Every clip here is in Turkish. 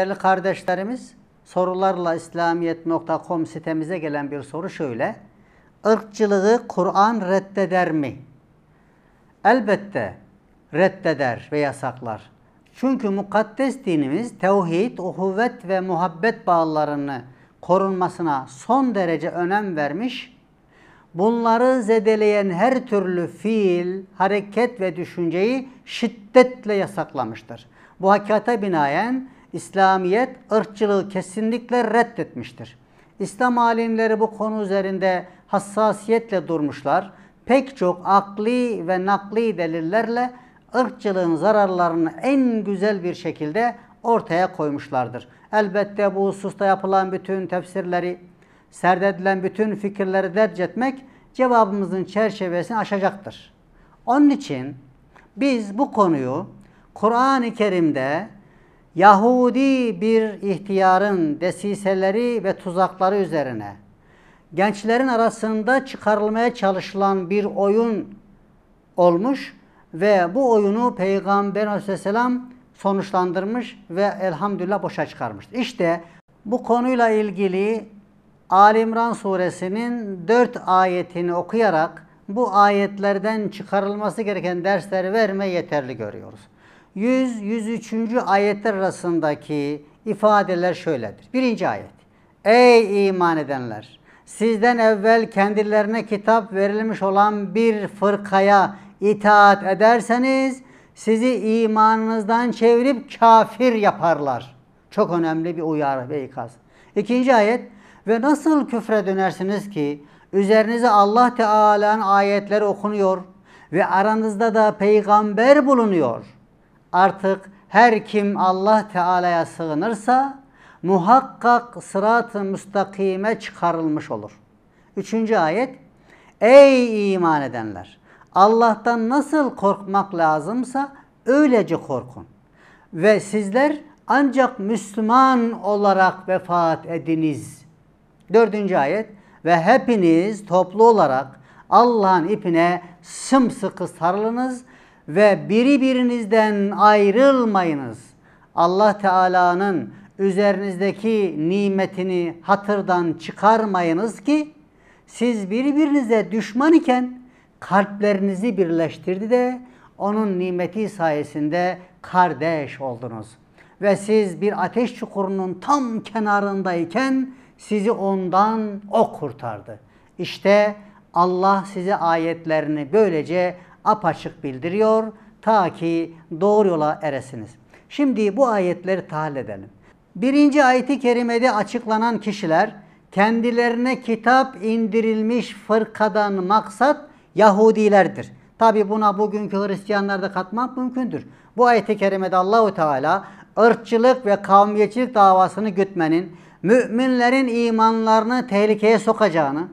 değerli kardeşlerimiz sorularla İslamiyet.com sitemize gelen bir soru şöyle. Irkçılığı Kur'an reddeder mi? Elbette reddeder ve yasaklar. Çünkü mukaddes dinimiz tevhid, uhuvvet ve muhabbet bağlarını korunmasına son derece önem vermiş. Bunları zedeleyen her türlü fiil, hareket ve düşünceyi şiddetle yasaklamıştır. Bu hakikate binaen İslamiyet ırkçılığı kesinlikle reddetmiştir. İslam alimleri bu konu üzerinde hassasiyetle durmuşlar. Pek çok akli ve nakli delillerle ırkçılığın zararlarını en güzel bir şekilde ortaya koymuşlardır. Elbette bu hususta yapılan bütün tefsirleri, serdedilen bütün fikirleri derc etmek cevabımızın çerçevesini aşacaktır. Onun için biz bu konuyu Kur'an-ı Kerim'de Yahudi bir ihtiyarın desiseleri ve tuzakları üzerine gençlerin arasında çıkarılmaya çalışılan bir oyun olmuş ve bu oyunu Peygamber Aleyhisselam sonuçlandırmış ve elhamdülillah boşa çıkarmıştır. İşte bu konuyla ilgili Alimran suresinin 4 ayetini okuyarak bu ayetlerden çıkarılması gereken dersleri verme yeterli görüyoruz. 100-103. ayetler arasındaki ifadeler şöyledir. Birinci ayet. Ey iman edenler! Sizden evvel kendilerine kitap verilmiş olan bir fırkaya itaat ederseniz sizi imanınızdan çevirip kafir yaparlar. Çok önemli bir uyarı ve ikaz. İkinci ayet. Ve nasıl küfre dönersiniz ki üzerinize Allah Teala'nın ayetleri okunuyor ve aranızda da peygamber bulunuyor.'' Artık her kim Allah Teala'ya sığınırsa muhakkak sırat-ı müstakime çıkarılmış olur. Üçüncü ayet Ey iman edenler! Allah'tan nasıl korkmak lazımsa öylece korkun. Ve sizler ancak Müslüman olarak vefat ediniz. Dördüncü ayet ve hepiniz toplu olarak Allah'ın ipine sımsıkı sarılınız ve biri birinizden ayrılmayınız. Allah Teala'nın üzerinizdeki nimetini hatırdan çıkarmayınız ki siz birbirinize düşman iken kalplerinizi birleştirdi de onun nimeti sayesinde kardeş oldunuz. Ve siz bir ateş çukurunun tam kenarındayken sizi ondan o kurtardı. İşte Allah size ayetlerini böylece apaçık bildiriyor ta ki doğru yola eresiniz. Şimdi bu ayetleri tahlil edelim. Birinci ayeti kerimede açıklanan kişiler kendilerine kitap indirilmiş fırkadan maksat Yahudilerdir. Tabi buna bugünkü Hristiyanlar da katmak mümkündür. Bu ayeti kerimede Allahu Teala ırkçılık ve kavmiyetçilik davasını gütmenin müminlerin imanlarını tehlikeye sokacağını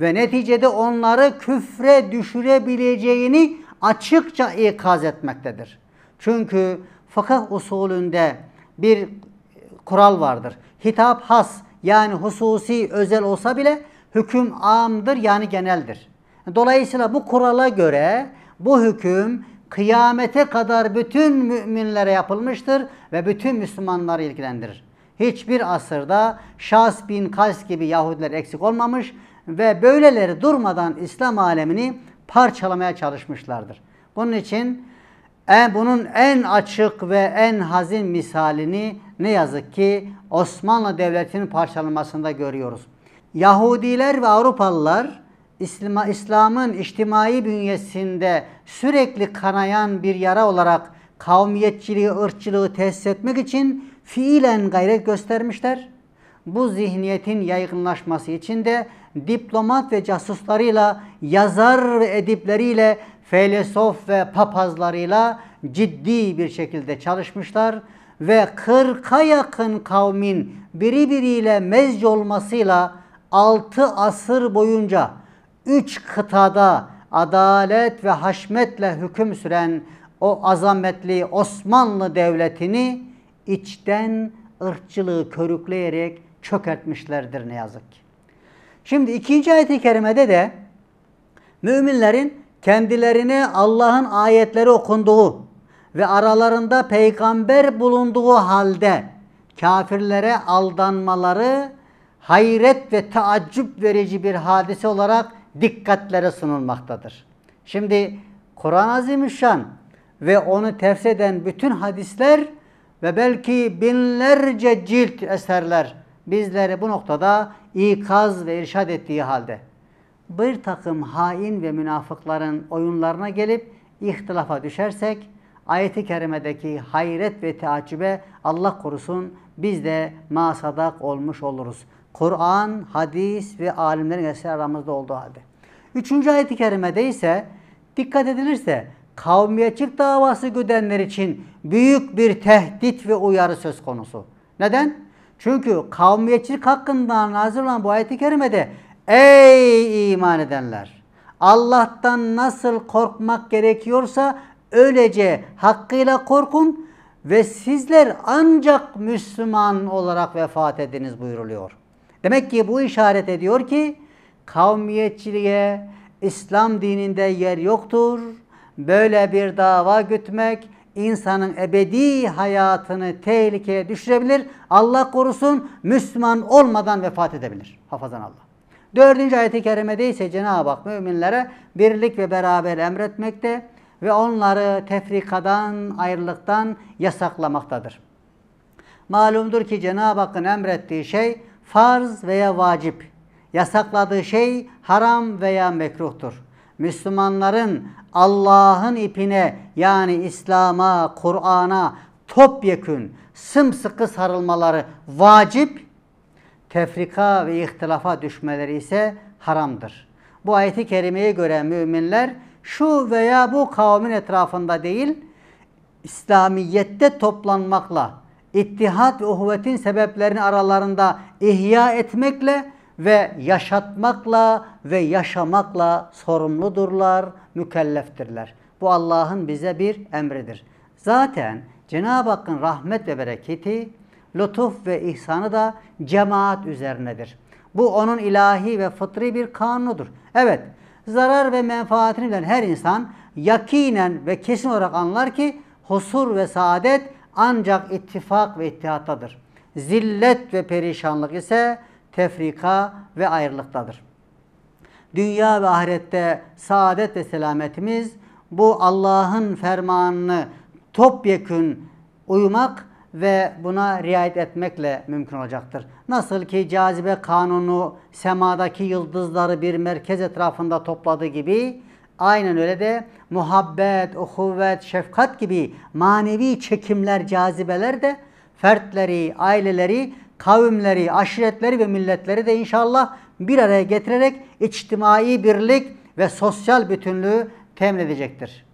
ve neticede onları küfre düşürebileceğini açıkça ikaz etmektedir. Çünkü fıkıh usulünde bir kural vardır. Hitap has yani hususi özel olsa bile hüküm amdır yani geneldir. Dolayısıyla bu kurala göre bu hüküm kıyamete kadar bütün müminlere yapılmıştır ve bütün Müslümanları ilgilendirir. Hiçbir asırda Şahs bin Kays gibi Yahudiler eksik olmamış ve böyleleri durmadan İslam alemini parçalamaya çalışmışlardır. Bunun için e, bunun en açık ve en hazin misalini ne yazık ki Osmanlı Devleti'nin parçalanmasında görüyoruz. Yahudiler ve Avrupalılar İslam'ın içtimai bünyesinde sürekli kanayan bir yara olarak kavmiyetçiliği, ırkçılığı tesis etmek için fiilen gayret göstermişler. Bu zihniyetin yaygınlaşması için de diplomat ve casuslarıyla, yazar ve edipleriyle, feylesof ve papazlarıyla ciddi bir şekilde çalışmışlar ve 40'a yakın kavmin birbiriyle mezc olmasıyla 6 asır boyunca 3 kıtada adalet ve haşmetle hüküm süren o azametli Osmanlı Devleti'ni içten ırkçılığı körükleyerek çökertmişlerdir ne yazık ki. Şimdi ikinci ayet-i kerimede de müminlerin kendilerine Allah'ın ayetleri okunduğu ve aralarında peygamber bulunduğu halde kafirlere aldanmaları hayret ve taaccüp verici bir hadise olarak dikkatlere sunulmaktadır. Şimdi Kur'an Azimüşşan ve onu tefsir eden bütün hadisler ve belki binlerce cilt eserler bizleri bu noktada ikaz ve irşad ettiği halde bir takım hain ve münafıkların oyunlarına gelip ihtilafa düşersek ayeti kerimedeki hayret ve teaccübe Allah korusun biz de masadak olmuş oluruz. Kur'an, hadis ve alimlerin eseri aramızda olduğu halde. Üçüncü ayeti kerimede ise dikkat edilirse kavmiyetçilik davası güdenler için büyük bir tehdit ve uyarı söz konusu. Neden? Çünkü kavmiyetçilik hakkında nazil olan bu ayeti i kerimede ey iman edenler Allah'tan nasıl korkmak gerekiyorsa öylece hakkıyla korkun ve sizler ancak Müslüman olarak vefat ediniz buyuruluyor. Demek ki bu işaret ediyor ki kavmiyetçiliğe İslam dininde yer yoktur. Böyle bir dava gütmek insanın ebedi hayatını tehlikeye düşürebilir. Allah korusun Müslüman olmadan vefat edebilir. Hafazan Allah. Dördüncü ayet-i kerimede ise Cenab-ı Hak müminlere birlik ve beraber emretmekte ve onları tefrikadan, ayrılıktan yasaklamaktadır. Malumdur ki Cenab-ı Hakk'ın emrettiği şey farz veya vacip, yasakladığı şey haram veya mekruhtur. Müslümanların Allah'ın ipine yani İslam'a, Kur'an'a topyekün sımsıkı sarılmaları vacip, tefrika ve ihtilafa düşmeleri ise haramdır. Bu ayeti kerimeye göre müminler şu veya bu kavmin etrafında değil, İslamiyette toplanmakla, ittihat ve uhvetin sebeplerini aralarında ihya etmekle ve yaşatmakla ve yaşamakla sorumludurlar, mükelleftirler. Bu Allah'ın bize bir emridir. Zaten Cenab-ı Hakk'ın rahmet ve bereketi, lütuf ve ihsanı da cemaat üzerinedir. Bu onun ilahi ve fıtri bir kanunudur. Evet, zarar ve menfaatini bilen her insan yakinen ve kesin olarak anlar ki husur ve saadet ancak ittifak ve ittihattadır. Zillet ve perişanlık ise tefrika ve ayrılıktadır. Dünya ve ahirette saadet ve selametimiz bu Allah'ın fermanını topyekün uymak ve buna riayet etmekle mümkün olacaktır. Nasıl ki cazibe kanunu semadaki yıldızları bir merkez etrafında topladığı gibi aynen öyle de muhabbet, uhuvvet, şefkat gibi manevi çekimler, cazibeler de fertleri, aileleri kavimleri, aşiretleri ve milletleri de inşallah bir araya getirerek içtimai birlik ve sosyal bütünlüğü temin edecektir.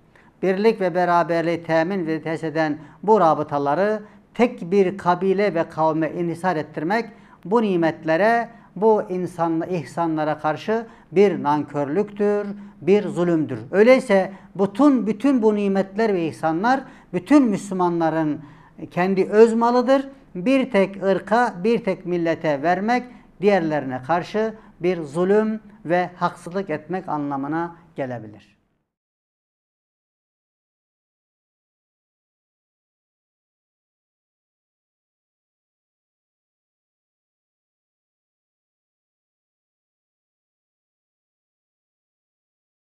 Birlik ve beraberliği temin ve tesis eden bu rabıtaları tek bir kabile ve kavme inhisar ettirmek bu nimetlere, bu insan, ihsanlara karşı bir nankörlüktür, bir zulümdür. Öyleyse bütün, bütün bu nimetler ve ihsanlar bütün Müslümanların kendi öz malıdır bir tek ırka, bir tek millete vermek, diğerlerine karşı bir zulüm ve haksızlık etmek anlamına gelebilir.